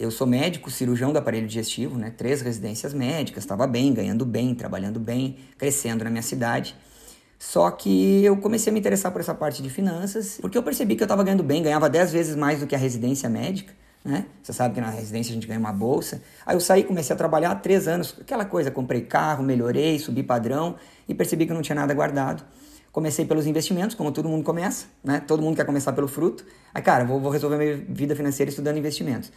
eu sou médico, cirurgião do aparelho digestivo, né? Três residências médicas, estava bem, ganhando bem, trabalhando bem, crescendo na minha cidade. Só que eu comecei a me interessar por essa parte de finanças, porque eu percebi que eu estava ganhando bem, ganhava 10 vezes mais do que a residência médica, né? Você sabe que na residência a gente ganha uma bolsa. Aí eu saí, comecei a trabalhar há três anos, aquela coisa, comprei carro, melhorei, subi padrão e percebi que eu não tinha nada guardado. Comecei pelos investimentos, como todo mundo começa, né? Todo mundo quer começar pelo fruto. Aí, cara, vou, vou resolver minha vida financeira estudando investimentos.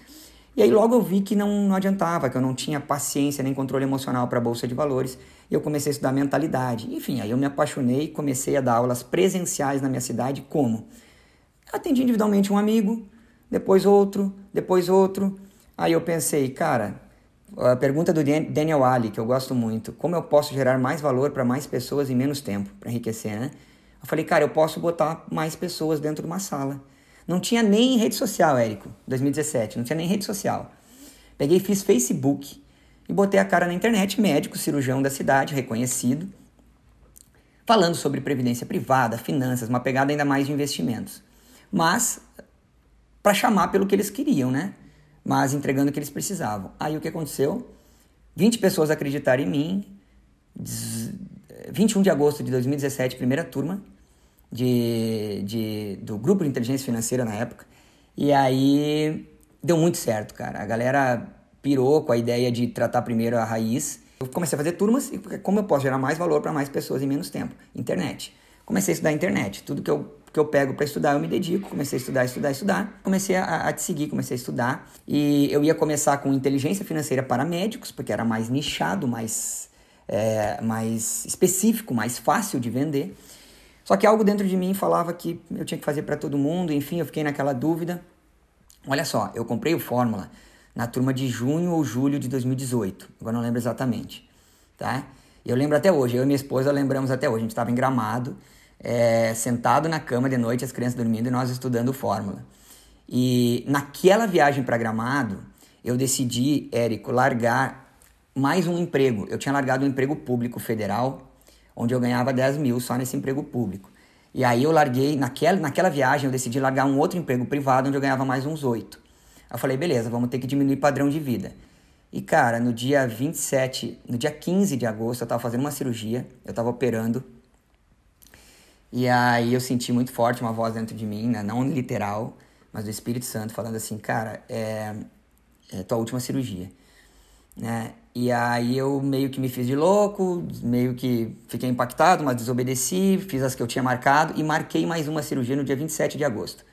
E aí logo eu vi que não, não adiantava, que eu não tinha paciência nem controle emocional para a bolsa de valores, e eu comecei a estudar mentalidade. Enfim, aí eu me apaixonei e comecei a dar aulas presenciais na minha cidade, como? atendi individualmente um amigo, depois outro, depois outro. Aí eu pensei, cara, a pergunta do Daniel Ali, que eu gosto muito, como eu posso gerar mais valor para mais pessoas em menos tempo, para enriquecer, né? Eu falei, cara, eu posso botar mais pessoas dentro de uma sala. Não tinha nem rede social, Érico, 2017, não tinha nem rede social. Peguei fiz Facebook e botei a cara na internet, médico, cirurgião da cidade, reconhecido, falando sobre previdência privada, finanças, uma pegada ainda mais de investimentos. Mas para chamar pelo que eles queriam, né? Mas entregando o que eles precisavam. Aí o que aconteceu? 20 pessoas acreditaram em mim. 21 de agosto de 2017, primeira turma de, de, do grupo de inteligência financeira na época. E aí deu muito certo, cara. A galera pirou com a ideia de tratar primeiro a raiz. Eu comecei a fazer turmas e como eu posso gerar mais valor para mais pessoas em menos tempo? Internet. Comecei a estudar internet. Tudo que eu, que eu pego para estudar, eu me dedico. Comecei a estudar, estudar, estudar. Comecei a, a te seguir, comecei a estudar. E eu ia começar com inteligência financeira para médicos, porque era mais nichado, mais, é, mais específico, mais fácil de vender. Só que algo dentro de mim falava que eu tinha que fazer para todo mundo, enfim, eu fiquei naquela dúvida. Olha só, eu comprei o Fórmula na turma de junho ou julho de 2018, agora não lembro exatamente, tá? Eu lembro até hoje, eu e minha esposa lembramos até hoje, a gente estava em Gramado, é, sentado na cama de noite, as crianças dormindo e nós estudando Fórmula. E naquela viagem para Gramado, eu decidi, Érico, largar mais um emprego. Eu tinha largado um emprego público federal onde eu ganhava 10 mil só nesse emprego público. E aí eu larguei, naquela, naquela viagem eu decidi largar um outro emprego privado onde eu ganhava mais uns 8. Eu falei, beleza, vamos ter que diminuir padrão de vida. E cara, no dia 27, no dia 15 de agosto, eu estava fazendo uma cirurgia, eu estava operando. E aí eu senti muito forte uma voz dentro de mim, né? não literal, mas do Espírito Santo, falando assim: cara, é, é tua última cirurgia né? E aí eu meio que me fiz de louco, meio que fiquei impactado, mas desobedeci, fiz as que eu tinha marcado e marquei mais uma cirurgia no dia 27 de agosto.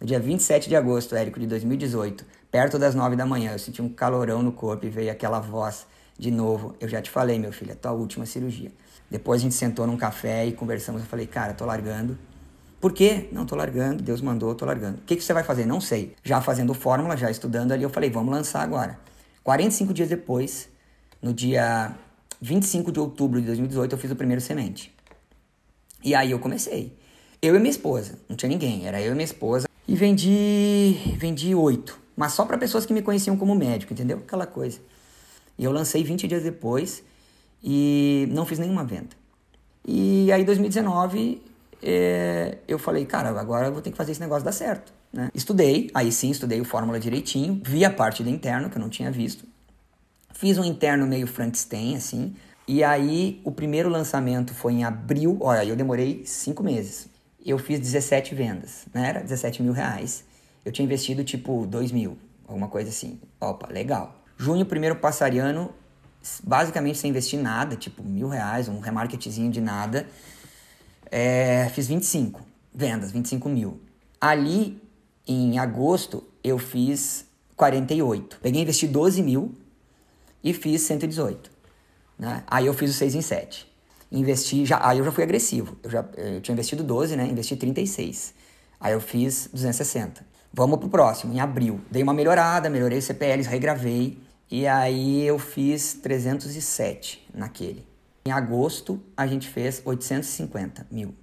No dia 27 de agosto, Érico, de 2018, perto das 9 da manhã, eu senti um calorão no corpo e veio aquela voz de novo. Eu já te falei, meu filho, é tua última cirurgia. Depois a gente sentou num café e conversamos. Eu falei, cara, tô largando. Por quê? Não, tô largando, Deus mandou, tô largando. O que, que você vai fazer? Não sei. Já fazendo fórmula, já estudando ali, eu falei, vamos lançar agora. 45 dias depois, no dia 25 de outubro de 2018, eu fiz o primeiro semente. E aí eu comecei. Eu e minha esposa, não tinha ninguém, era eu e minha esposa. E vendi, vendi oito, mas só para pessoas que me conheciam como médico, entendeu? Aquela coisa. E eu lancei 20 dias depois e não fiz nenhuma venda. E aí, 2019, é, eh, eu falei, cara, agora eu vou ter que fazer esse negócio dar certo. Né? Estudei, aí sim estudei o fórmula direitinho, vi a parte do interno que eu não tinha visto, fiz um interno meio Frankenstein assim, e aí o primeiro lançamento foi em abril, olha, eu demorei cinco meses, eu fiz 17 vendas, né? era 17 mil reais, eu tinha investido tipo 2 mil, alguma coisa assim, opa, legal. Junho, primeiro passariano, basicamente sem investir nada, tipo mil reais, um remarketezinho de nada, é, fiz 25 vendas, 25 mil. Ali em agosto, eu fiz 48. Peguei, investi 12 mil e fiz 118. Né? Aí eu fiz o 6 em 7. Investi, já, aí eu já fui agressivo. Eu, já, eh, eu tinha investido 12, né? Investi 36. Aí eu fiz 260. Vamos pro próximo, em abril. Dei uma melhorada, melhorei os CPLs, regravei. E aí eu fiz 307 naquele. Em agosto, a gente fez 850 mil. O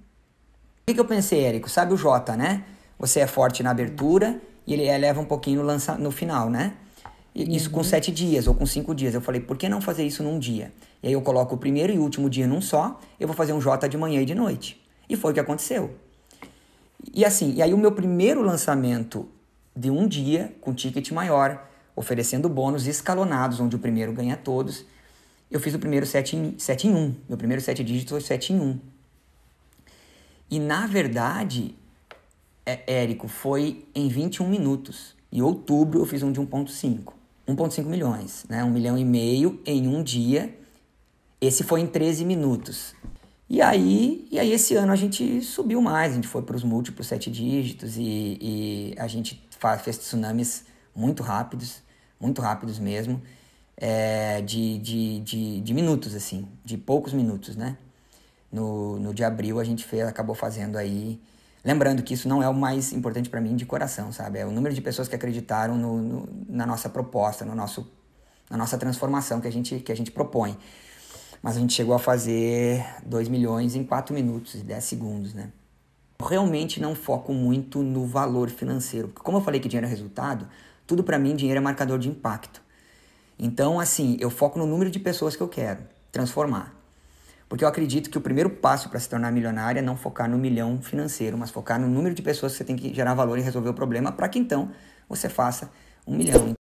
que, que eu pensei, Érico? Sabe o Jota, né? Você é forte na abertura e ele eleva eh, um pouquinho no, lança, no final, né? E, uhum. isso com sete dias ou com cinco dias. Eu falei, por que não fazer isso num dia? E aí eu coloco o primeiro e último dia num só, eu vou fazer um J de manhã e de noite. E foi o que aconteceu. E assim, e aí o meu primeiro lançamento de um dia, com ticket maior, oferecendo bônus escalonados, onde o primeiro ganha todos, eu fiz o primeiro 7 em, sete em 1. Meu primeiro 7 dígitos foi 7 em 1. E na verdade, é, Érico, foi em 21 minutos. Em outubro eu fiz um de 1.5. 1.5 milhões, né? 1 milhão e meio em um dia. Esse foi em 13 minutos. E aí, e aí esse ano a gente subiu mais, a gente foi para os múltiplos sete dígitos e, e a gente faz, fez tsunamis muito rápidos, muito rápidos mesmo, é, de, de, de, de, minutos, assim, de poucos minutos, né? No, no de abril a gente fez, acabou fazendo aí Lembrando que isso não é o mais importante para mim de coração, sabe? É o número de pessoas que acreditaram no, no, na nossa proposta, no nosso, na nossa transformação que a, gente, que a gente propõe. Mas a gente chegou a fazer 2 milhões em 4 minutos e 10 segundos, né? Eu realmente não foco muito no valor financeiro. Porque como eu falei que dinheiro é resultado, tudo para mim dinheiro é marcador de impacto. Então, assim, eu foco no número de pessoas que eu quero transformar. Porque eu acredito que o primeiro passo para se tornar milionário é não focar no milhão financeiro, mas focar no número de pessoas que você tem que gerar valor e resolver o problema para que então você faça um milhão.